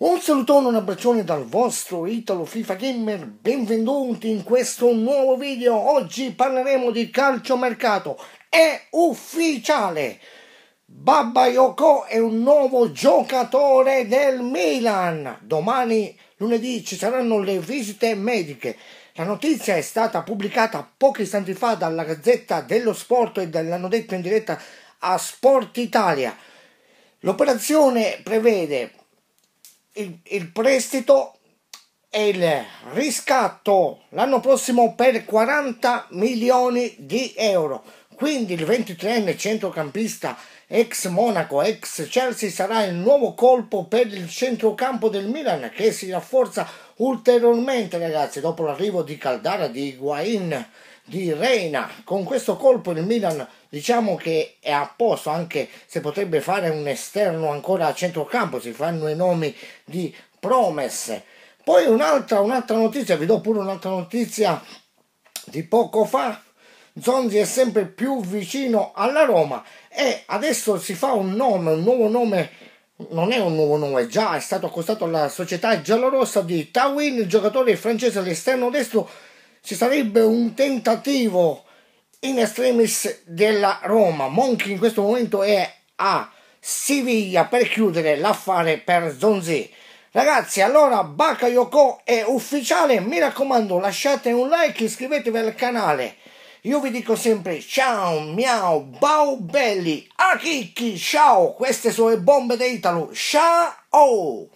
Un salutone, un abbraccione dal vostro Italo FIFA Gamer, benvenuti in questo nuovo video. Oggi parleremo di calciomercato, è ufficiale! Babba Yoko è un nuovo giocatore del Milan. Domani, lunedì, ci saranno le visite mediche. La notizia è stata pubblicata pochi istanti fa dalla Gazzetta dello Sport e l'hanno detto in diretta a Sport Italia. L'operazione prevede il, il prestito e il riscatto l'anno prossimo per 40 milioni di euro quindi il 23enne centrocampista ex Monaco, ex Chelsea sarà il nuovo colpo per il centrocampo del Milan che si rafforza ulteriormente ragazzi dopo l'arrivo di Caldara, di Higuain, di Reina. Con questo colpo il Milan diciamo che è a posto anche se potrebbe fare un esterno ancora a centrocampo, si fanno i nomi di promesse. Poi un'altra, un'altra notizia, vi do pure un'altra notizia di poco fa Zonzi è sempre più vicino alla Roma e adesso si fa un nome, un nuovo nome, non è un nuovo nome, già è stato accostato alla società giallorossa di Tawin, il giocatore francese all'esterno destro, ci sarebbe un tentativo in extremis della Roma. Monchi in questo momento è a Siviglia per chiudere l'affare per Zonzi. Ragazzi, allora Bakayoko è ufficiale, mi raccomando lasciate un like, iscrivetevi al canale. Io vi dico sempre ciao, miau, bau belli, a chicchi, ciao, queste sono le bombe d'Italo, ciao!